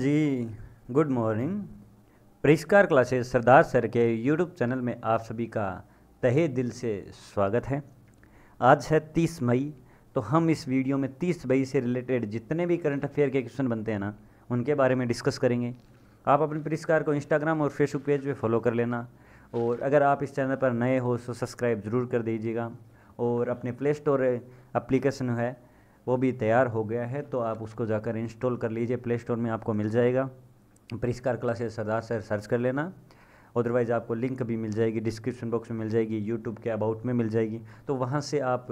जी good morning Parishkar classes Sardar sir के YouTube channel में आप सभी का तहे दिल से स्वागत है आज है 30 मई तो हम इस वीडियो में 30 मई से रिलेटेड जितने भी करंट अफेयर के क्वेश्चन बनते हैं ना उनके बारे में डिस्कस करेंगे आप अपने परिष्कार को इंस्टाग्राम और फेसबुक पेज पर फॉलो कर लेना और अगर आप इस चैनल पर नए हो तो सब्सक्राइब ज़रूर कर दीजिएगा और अपने प्ले स्टोर एप्लीकेशन है वो भी तैयार हो गया है तो आप उसको जाकर इंस्टॉल कर लीजिए प्ले स्टोर में आपको मिल जाएगा परिष्कार क्लासेस सरदार सर सर्च कर लेना अदरवाइज़ आपको लिंक भी मिल जाएगी डिस्क्रिप्शन बॉक्स में मिल जाएगी यूट्यूब के अबाउट में मिल जाएगी तो वहाँ से आप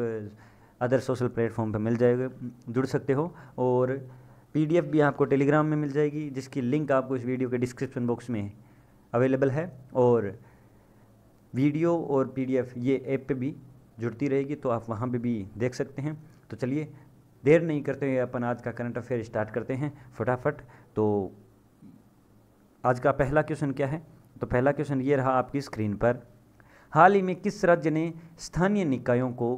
अदर सोशल प्लेटफॉर्म पर मिल जाएगा जुड़ सकते हो और पी भी आपको टेलीग्राम में मिल जाएगी जिसकी लिंक आपको इस वीडियो के डिस्क्रिप्शन बॉक्स में अवेलेबल है और वीडियो और पीडीएफ ये ऐप पे भी जुड़ती रहेगी तो आप वहाँ पे भी देख सकते हैं तो चलिए देर नहीं करते हुए अपन आज का करंट अफेयर स्टार्ट करते हैं फटाफट तो आज का पहला क्वेश्चन क्या है तो पहला क्वेश्चन ये रहा आपकी स्क्रीन पर हाल ही में किस राज्य ने स्थानीय निकायों को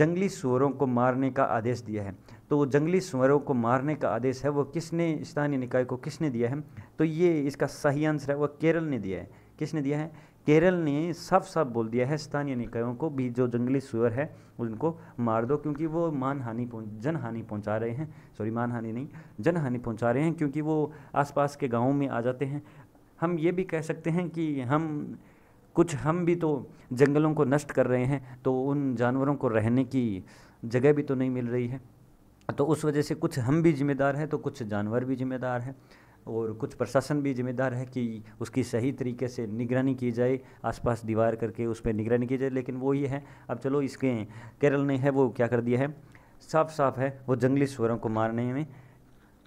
जंगली सुअरों को मारने का आदेश दिया है तो जंगली सुअरों को मारने का आदेश है वो किसने स्थानीय निकाय को किसने दिया है तो ये इसका सही आंसर है वह केरल ने दिया है किसने दिया है केरल ने साफ साफ बोल दिया है स्थानीय निकायों को भी जो जंगली सुअर है उनको मार दो क्योंकि वो मान हानि जन हानि पहुँचा रहे हैं सॉरी मान हानि नहीं जन हानि पहुँचा रहे हैं क्योंकि वो आसपास के गाँव में आ जाते हैं हम ये भी कह सकते हैं कि हम कुछ हम भी तो जंगलों को नष्ट कर रहे हैं तो उन जानवरों को रहने की जगह भी तो नहीं मिल रही है तो उस वजह से कुछ हम भी जिम्मेदार हैं तो कुछ जानवर भी जिम्मेदार हैं और कुछ प्रशासन भी जिम्मेदार है कि उसकी सही तरीके से निगरानी की जाए आसपास दीवार करके उस पर निगरानी की जाए लेकिन वो ये है अब चलो इसके केरल ने है वो क्या कर दिया है साफ साफ है वो जंगली सुअरों को मारने में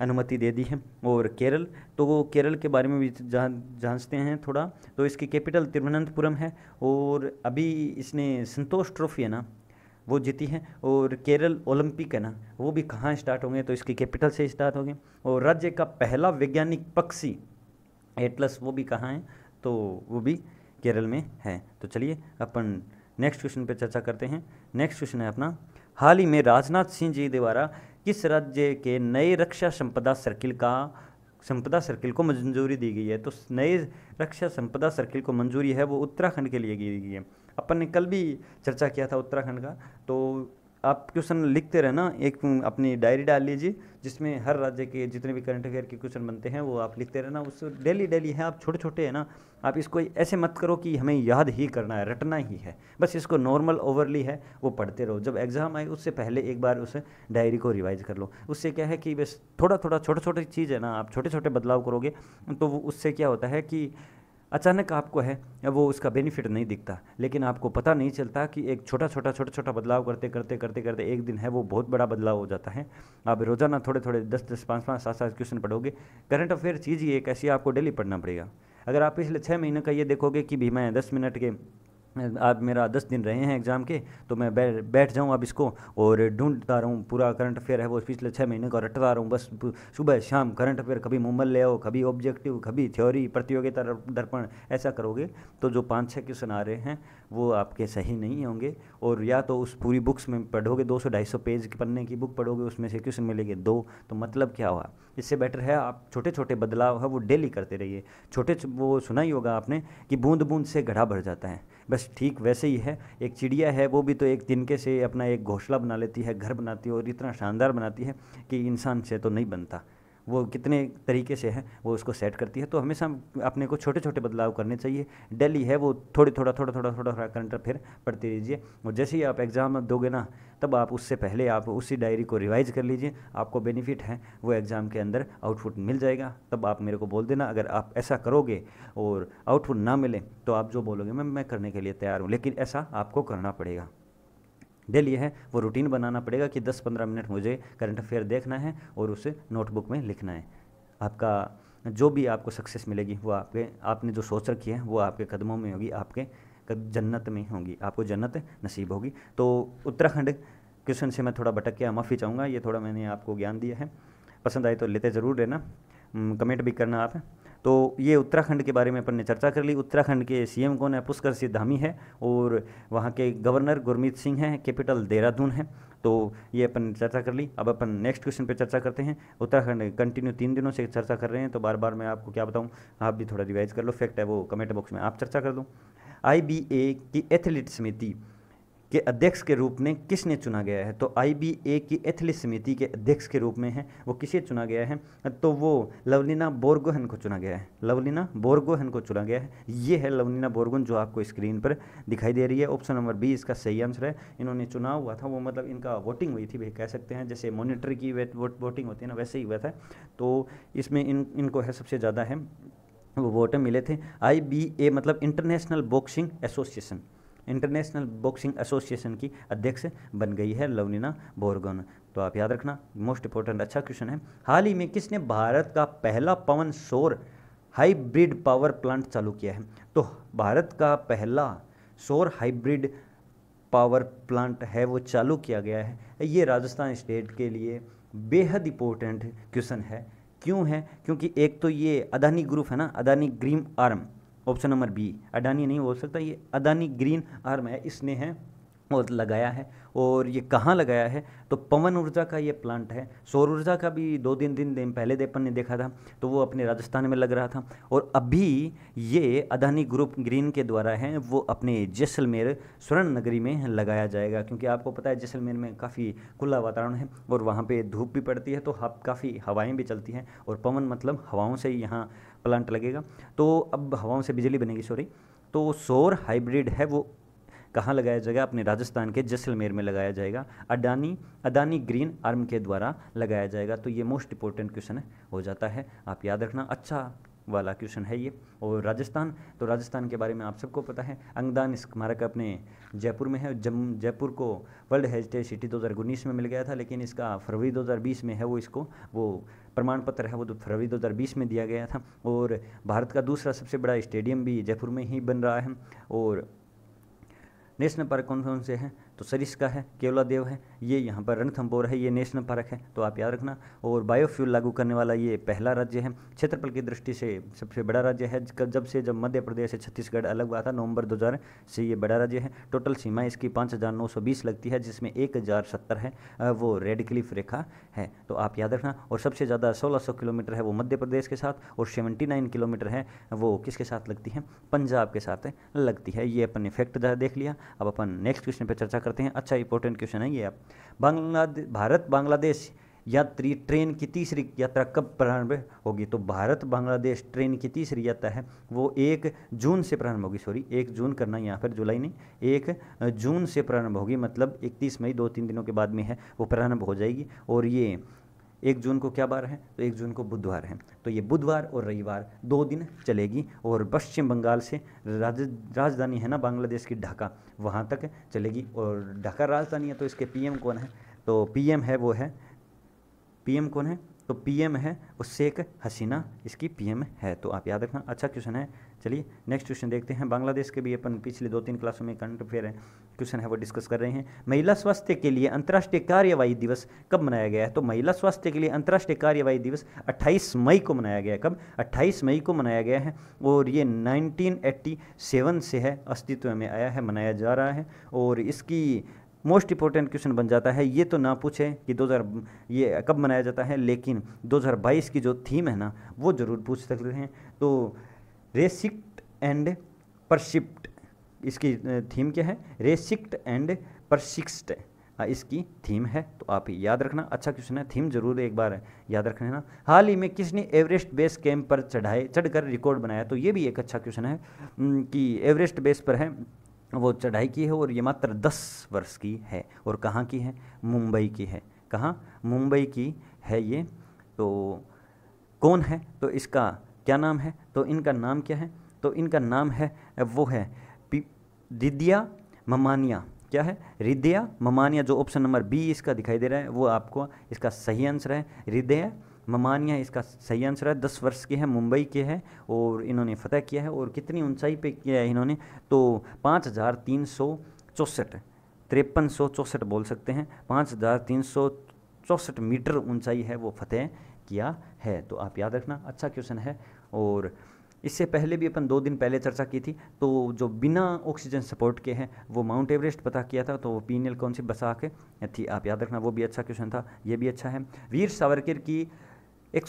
अनुमति दे दी है और केरल तो वो केरल के बारे में भी जान जांचते हैं थोड़ा तो इसकी कैपिटल तिरुवनंतपुरम है और अभी इसने संतोष ट्रॉफी है ना वो जीती है और केरल ओलंपिक है ना वो भी कहाँ स्टार्ट होंगे तो इसकी कैपिटल से स्टार्ट होंगे और राज्य का पहला वैज्ञानिक पक्षी एटलस वो भी कहाँ है तो वो भी केरल में है तो चलिए अपन नेक्स्ट क्वेश्चन पर चर्चा करते हैं नेक्स्ट क्वेश्चन है अपना हाल ही में राजनाथ सिंह जी द्वारा किस राज्य के नए रक्षा संपदा सर्किल का संपदा सर्किल को मंजूरी दी गई है तो नए रक्षा संपदा सर्किल को मंजूरी है वो उत्तराखंड के लिए दी गई है अपन ने कल भी चर्चा किया था उत्तराखंड का तो आप क्वेश्चन लिखते रहना एक अपनी डायरी डाल लीजिए जिसमें हर राज्य के जितने भी करंट अफेयर के क्वेश्चन बनते हैं वो आप लिखते रहना उस डेली डेली है आप छोटे छोटे हैं ना आप इसको ऐसे मत करो कि हमें याद ही करना है रटना ही है बस इसको नॉर्मल ओवरली है वो पढ़ते रहो जब एग्ज़ाम आए उससे पहले एक बार उस डायरी को रिवाइज कर लो उससे क्या है कि बस थोड़ा थोड़ा छोटे छोटे चीज़ है ना आप छोटे छोटे बदलाव करोगे तो उससे क्या होता है कि अचानक आपको है वो उसका बेनिफिट नहीं दिखता लेकिन आपको पता नहीं चलता कि एक छोटा छोटा छोटा छोटा बदलाव करते करते करते करते एक दिन है वो बहुत बड़ा बदलाव हो जाता है आप रोज़ाना थोड़े थोड़े दस दस पाँच पाँच सात सात क्वेश्चन पढ़ोगे करंट अफेयर चीज़ ही एक ऐसी आपको डेली पढ़ना पड़ेगा अगर आप पिछले छः महीने का ये देखोगे कि भी मैं दस मिनट के आज मेरा दस दिन रहे हैं एग्ज़ाम के तो मैं बै, बैठ जाऊँ अब इसको और ढूंढता रहूँ पूरा करंट अफेयर है वो पिछले छः महीने का रटता रहूँ बस सुबह शाम करंट अफेयर कभी मोमल ले आओ कभी ऑब्जेक्टिव कभी थ्योरी प्रतियोगिता दर्पण ऐसा करोगे तो जो पाँच छः क्वेश्चन आ रहे हैं वो आपके सही नहीं होंगे और या तो उस पूरी बुक्स में पढ़ोगे दो सौ ढाई सौ पेज के पन्ने की बुक पढ़ोगे उसमें से क्वेश्चन मिलेंगे दो तो मतलब क्या हुआ इससे बेटर है आप छोटे छोटे बदलाव है वो डेली करते रहिए छोटे वो सुना ही होगा आपने कि बूंद बूंद से घड़ा भर जाता है बस ठीक वैसे ही है एक चिड़िया है वो भी तो एक तिनके से अपना एक घोंसला बना लेती है घर बनाती है और इतना शानदार बनाती है कि इंसान से तो नहीं बनता वो कितने तरीके से है वो उसको सेट करती है तो हमेशा अपने को छोटे छोटे बदलाव करने चाहिए डेली है वो थोड़ी थोड़ा थोड़ा थोड़ा थोड़ा थोड़ा करंट अफेयर पढ़ते रहिए और जैसे ही आप एग्ज़ाम दोगे ना तब आप उससे पहले आप उसी डायरी को रिवाइज़ कर लीजिए आपको बेनिफिट है वो एग्ज़ाम के अंदर आउटपुट मिल जाएगा तब आप मेरे को बोल देना अगर आप ऐसा करोगे और आउटपुट ना मिले तो आप जो बोलोगे मैं मैं करने के लिए तैयार हूँ लेकिन ऐसा आपको करना पड़ेगा डेली है वो रूटीन बनाना पड़ेगा कि 10-15 मिनट मुझे करंट अफेयर देखना है और उसे नोटबुक में लिखना है आपका जो भी आपको सक्सेस मिलेगी वो आपके आपने जो सोच रखी है वो आपके कदमों में होगी आपके जन्नत में होगी आपको जन्नत नसीब होगी तो उत्तराखंड क्वेश्चन से मैं थोड़ा भटक गया माफ़ी चाहूँगा ये थोड़ा मैंने आपको ज्ञान दिया है पसंद आए तो लेते ज़रूर रहना कमेंट भी करना आप तो ये उत्तराखंड के बारे में अपन ने चर्चा कर ली उत्तराखंड के सीएम कौन है पुष्कर सिंह धामी है और वहाँ के गवर्नर गुरमीत सिंह हैं कैपिटल देहरादून है तो ये अपन चर्चा कर ली अब अपन नेक्स्ट क्वेश्चन पे चर्चा करते हैं उत्तराखंड कंटिन्यू तीन दिनों से चर्चा कर रहे हैं तो बार बार मैं आपको क्या बताऊँ आप भी थोड़ा रिवाइज कर लो फैक्ट है वो कमेंट बॉक्स में आप चर्चा कर दो आई की एथलीट समिति के अध्यक्ष के रूप में किसने चुना गया है तो आईबीए की एथलिस समिति के अध्यक्ष के रूप में है वो किसे चुना गया है तो वो लवलीना बोरगोहन को चुना गया है लवलीना बोरगोहन को चुना गया है ये है लवलीना बोरगोहन जो आपको स्क्रीन पर दिखाई दे रही है ऑप्शन नंबर बी इसका सही आंसर है इन्होंने चुना हुआ था वो मतलब इनका वोटिंग हुई थी भाई कह सकते हैं जैसे मोनिटर की वोटिंग होती है ना वैसे ही हुआ था तो इसमें इन इनको है सबसे ज़्यादा है वो वोट मिले थे आई बी ए मतलब International Boxing Association International Boxing Association की अध्यक्ष बन गई है लवनीना बोरगोन तो आप याद रखना मोस्ट इंपॉर्टेंट अच्छा क्वेश्चन है हाल ही में किसने भारत का पहला पवन शोर हाइब्रिड पावर प्लांट चालू किया है तो भारत का पहला सोर हाइब्रिड पावर प्लांट है वो चालू किया गया है ये राजस्थान स्टेट के लिए बेहद इंपॉर्टेंट क्वेश्चन है क्यों है क्योंकि एक तो ये अदानी ग्रुप है ना Adani green arm option number B Adani नहीं हो सकता ये अदानी ग्रीन आर्म है इसने है और लगाया है और ये कहाँ लगाया है तो पवन ऊर्जा का ये प्लांट है सौर ऊर्जा का भी दो दिन दिन, दिन पहले देपन ने देखा था तो वो अपने राजस्थान में लग रहा था और अभी ये अदानी ग्रुप ग्रीन के द्वारा है वो अपने जैसलमेर स्वर्ण नगरी में लगाया जाएगा क्योंकि आपको पता है जैसलमेर में काफ़ी खुला वातावरण है और वहाँ पर धूप भी पड़ती है तो हाँ, काफ़ी हवाएँ भी चलती हैं और पवन मतलब हवाओं से ही यहाँ प्लांट लगेगा तो अब हवाओं से बिजली बनेगी सॉरी तो सौर हाइब्रिड है वो कहाँ लगाया जाएगा अपने राजस्थान के जैसलमेर में लगाया जाएगा अडानी अडानी ग्रीन आर्म के द्वारा लगाया जाएगा तो ये मोस्ट इंपॉर्टेंट क्वेश्चन हो जाता है आप याद रखना अच्छा वाला क्वेश्चन है ये और राजस्थान तो राजस्थान के बारे में आप सबको पता है अंगदान स्मारक अपने जयपुर में है जम जयपुर को वर्ल्ड हेरिटेज सिटी दो में मिल गया था लेकिन इसका फरवरी 2020 में है वो इसको वो प्रमाण पत्र है वो तो फरवरी 2020 में दिया गया था और भारत का दूसरा सबसे बड़ा स्टेडियम भी जयपुर में ही बन रहा है और नेशनल पार्क कौन कौन से हैं तो सरिस का है देव है ये यहाँ पर रणथम्बोर है ये नेशनल पार्क है तो आप याद रखना और बायोफ्यूल लागू करने वाला ये पहला राज्य है क्षेत्रफल की दृष्टि से सबसे बड़ा राज्य है जब से जब मध्य प्रदेश से छत्तीसगढ़ अलग हुआ था नवंबर 2000 से ये बड़ा राज्य है टोटल सीमा इसकी पाँच लगती है जिसमें एक है वो रेड क्लिफ रेखा है तो आप याद रखना और सबसे ज़्यादा सोलह किलोमीटर है वो मध्य प्रदेश के साथ और सेवेंटी किलोमीटर है वो किसके साथ लगती है पंजाब के साथ लगती है ये अपन इफेक्ट देख लिया अब अपन नेक्स्ट क्वेश्चन पर चर्चा करते हैं अच्छा इंपॉर्टेंट क्वेश्चन है ये आप बांग्लादेश भारत बांग्लादेश यात्री ट्रेन की तीसरी यात्रा कब प्रारंभ होगी तो भारत बांग्लादेश ट्रेन की तीसरी यात्रा है वो एक जून से प्रारंभ होगी सॉरी एक जून करना यहाँ पर जुलाई नहीं एक जून से प्रारंभ होगी मतलब इकतीस मई दो तीन दिनों के बाद में है वो प्रारंभ हो जाएगी और ये एक जून को क्या बार है तो एक जून को बुधवार है तो ये बुधवार और रविवार दो दिन चलेगी और पश्चिम बंगाल से राज राजधानी है ना बांग्लादेश की ढाका वहाँ तक चलेगी और ढाका राजधानी है तो इसके पीएम कौन है तो पीएम है वो है पीएम कौन है तो पीएम है और शेख हसीना इसकी पीएम है तो आप याद रखना अच्छा क्वेश्चन है चलिए नेक्स्ट क्वेश्चन देखते हैं बांग्लादेश के भी अपन पिछले दो तीन क्लासों में करंट अफेयर है क्वेश्चन है वो डिस्कस कर रहे हैं महिला स्वास्थ्य के लिए अंतर्राष्ट्रीय कार्यवाही दिवस कब मनाया गया है तो महिला स्वास्थ्य के लिए अंतर्राष्ट्रीय कार्यवाही दिवस 28 मई को मनाया गया है कब 28 मई को मनाया गया है और ये 1987 से है अस्तित्व में आया है मनाया जा रहा है और इसकी मोस्ट इंपॉर्टेंट क्वेश्चन बन जाता है ये तो ना पूछे कि 2000 ये कब मनाया जाता है लेकिन 2022 की जो थीम है ना वो ज़रूर पूछ सकते हैं तो रेसिक्ट एंड परशिप्ट इसकी थीम क्या है रेसिक्ट एंड परशिक्स्ट हाँ, इसकी थीम है तो आप याद रखना अच्छा क्वेश्चन है थीम जरूर एक बार याद रख लेना हाल ही में किसने एवरेस्ट बेस कैंप पर चढ़ाए चढ़कर रिकॉर्ड बनाया तो ये भी एक अच्छा क्वेश्चन है कि एवरेस्ट बेस पर है वो चढ़ाई की है और ये मात्र दस वर्ष की है और कहाँ की है मुंबई की है कहाँ मुंबई की है ये तो कौन है तो इसका क्या नाम है तो इनका नाम क्या है तो इनका नाम है वो है रिद्या ममानिया क्या है रिदिया ममानिया जो ऑप्शन नंबर बी इसका दिखाई दे रहा है वो आपको इसका सही आंसर है रिदिया ममानिया इसका सही आंसर है दस वर्ष के हैं मुंबई के हैं और इन्होंने फतेह किया है और कितनी ऊंचाई पे किया है इन्होंने तो पाँच हज़ार तीन सौ चौंसठ तिरपन सौ चौंसठ बोल सकते हैं पाँच हज़ार तीन सौ चौंसठ मीटर ऊंचाई है वो फतेह किया है तो आप याद रखना अच्छा क्वेश्चन है और इससे पहले भी अपन दो दिन पहले चर्चा की थी तो जो बिना ऑक्सीजन सपोर्ट के हैं वो माउंट एवरेस्ट पता किया था तो वो पीनियल कौन सी बसा के थी आप याद रखना वो भी अच्छा क्वेश्चन था ये भी अच्छा है वीर सावरकर की एक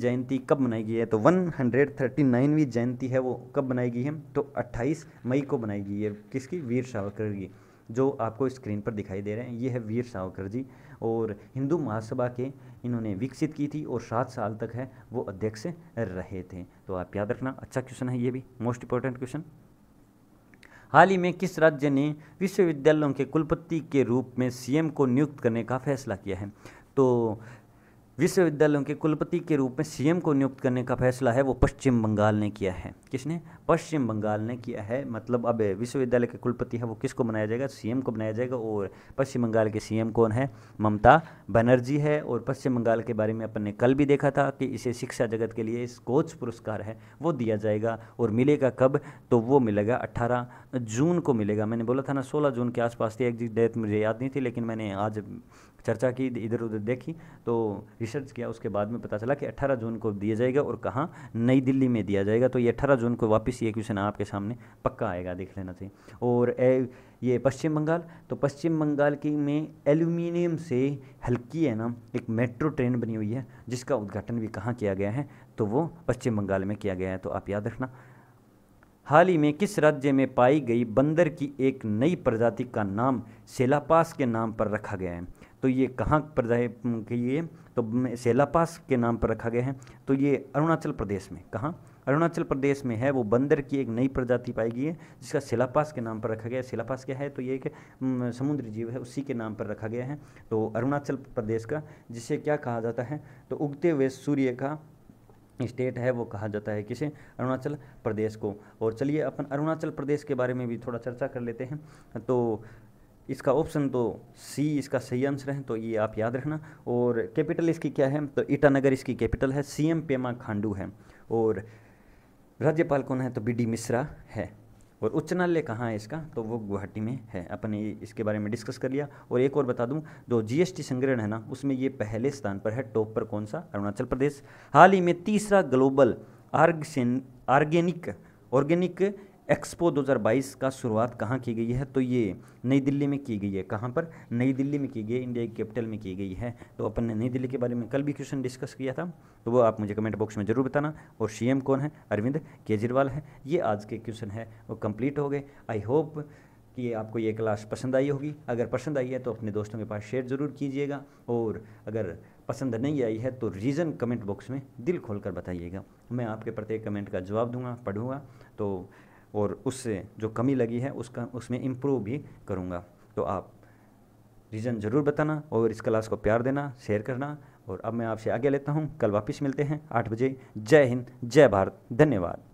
जयंती कब मनाई गई है तो 139वीं जयंती है वो कब मनाई गई है तो 28 मई को मनाई गई है किसकी वीर सावरकर की जो आपको स्क्रीन पर दिखाई दे रहे हैं ये है वीर सावरकर जी और हिंदू महासभा के इन्होंने विकसित की थी और सात साल तक है वो अध्यक्ष रहे थे तो आप याद रखना अच्छा क्वेश्चन है ये भी मोस्ट इंपॉर्टेंट क्वेश्चन हाल ही में किस राज्य ने विश्वविद्यालयों के कुलपति के रूप में सीएम को नियुक्त करने का फैसला किया है तो विश्वविद्यालयों के कुलपति के रूप में सीएम को नियुक्त करने का फैसला है वो पश्चिम बंगाल ने किया है किसने पश्चिम बंगाल ने किया है मतलब अब विश्वविद्यालय के कुलपति है वो किसको बनाया जाएगा सीएम को बनाया जाएगा और पश्चिम बंगाल के सीएम कौन है ममता बनर्जी है और पश्चिम बंगाल के बारे में अपन ने कल भी देखा था कि इसे शिक्षा जगत के लिए कोच पुरस्कार है वो दिया जाएगा और मिलेगा कब तो वो मिलेगा अट्ठारह जून को मिलेगा मैंने बोला था ना सोलह जून के आसपास थी एग्जिट डेट मुझे याद नहीं थी लेकिन मैंने आज चर्चा की इधर उधर देखी तो रिसर्च किया उसके बाद में पता चला कि 18 जून को दिया जाएगा और कहाँ नई दिल्ली में दिया जाएगा तो ये 18 जून को वापस ये क्वेश्चन आपके सामने पक्का आएगा देख लेना चाहिए और ए, ये पश्चिम बंगाल तो पश्चिम बंगाल की में एल्यूमिनियम से हल्की है ना एक मेट्रो ट्रेन बनी हुई है जिसका उद्घाटन भी कहाँ किया गया है तो वो पश्चिम बंगाल में किया गया है तो आप याद रखना हाल ही में किस राज्य में पाई गई बंदर की एक नई प्रजाति का नाम सेलापास के नाम पर रखा गया है तो ये कहाँ पर जाए ये तो सेला पास के नाम पर रखा गया है तो ये अरुणाचल प्रदेश में कहाँ अरुणाचल प्रदेश में है वो बंदर की एक नई प्रजाति पाई गई है जिसका सिलापास के नाम पर रखा गया है सिलापास क्या है तो ये एक समुद्री जीव है उसी के नाम पर रखा गया है तो अरुणाचल प्रदेश का जिसे क्या कहा जाता है तो उगते हुए सूर्य का स्टेट है वो कहा जाता है किसे अरुणाचल प्रदेश को और चलिए अपन अरुणाचल प्रदेश के बारे में भी थोड़ा चर्चा कर लेते हैं तो इसका ऑप्शन तो सी इसका सही आंसर है तो ये आप याद रखना और कैपिटल इसकी क्या है तो ईटानगर इसकी कैपिटल है एम पेमा खांडू है और राज्यपाल कौन है तो बी डी मिश्रा है और उच्च न्यायालय कहाँ है इसका तो वो गुवाहाटी में है अपने इसके बारे में डिस्कस कर लिया और एक और बता दूं जो जीएसटी संग्रहण है ना उसमें ये पहले स्थान पर है टॉप पर कौन सा अरुणाचल प्रदेश हाल ही में तीसरा ग्लोबल आर्गसेन आर्गेनिक ऑर्गेनिक एक्सपो 2022 का शुरुआत कहाँ की गई है तो ये नई दिल्ली में की गई है कहाँ पर नई दिल्ली में की गई इंडिया की कैपिटल में की गई है तो अपन ने नई दिल्ली के बारे में कल भी क्वेश्चन डिस्कस किया था तो वो आप मुझे कमेंट बॉक्स में ज़रूर बताना और सीएम कौन है अरविंद केजरीवाल है ये आज के क्वेश्चन है वो कंप्लीट हो गए आई होप कि आपको ये क्लास पसंद आई होगी अगर पसंद आई है तो अपने दोस्तों के पास शेयर ज़रूर कीजिएगा और अगर पसंद नहीं आई है तो रीज़न कमेंट बॉक्स में दिल खोलकर बताइएगा मैं आपके प्रत्येक कमेंट का जवाब दूंगा पढ़ूंगा तो और उससे जो कमी लगी है उसका उसमें इम्प्रूव भी करूँगा तो आप रीज़न ज़रूर बताना और इस क्लास को प्यार देना शेयर करना और अब मैं आपसे आगे लेता हूँ कल वापस मिलते हैं आठ बजे जय हिंद जय भारत धन्यवाद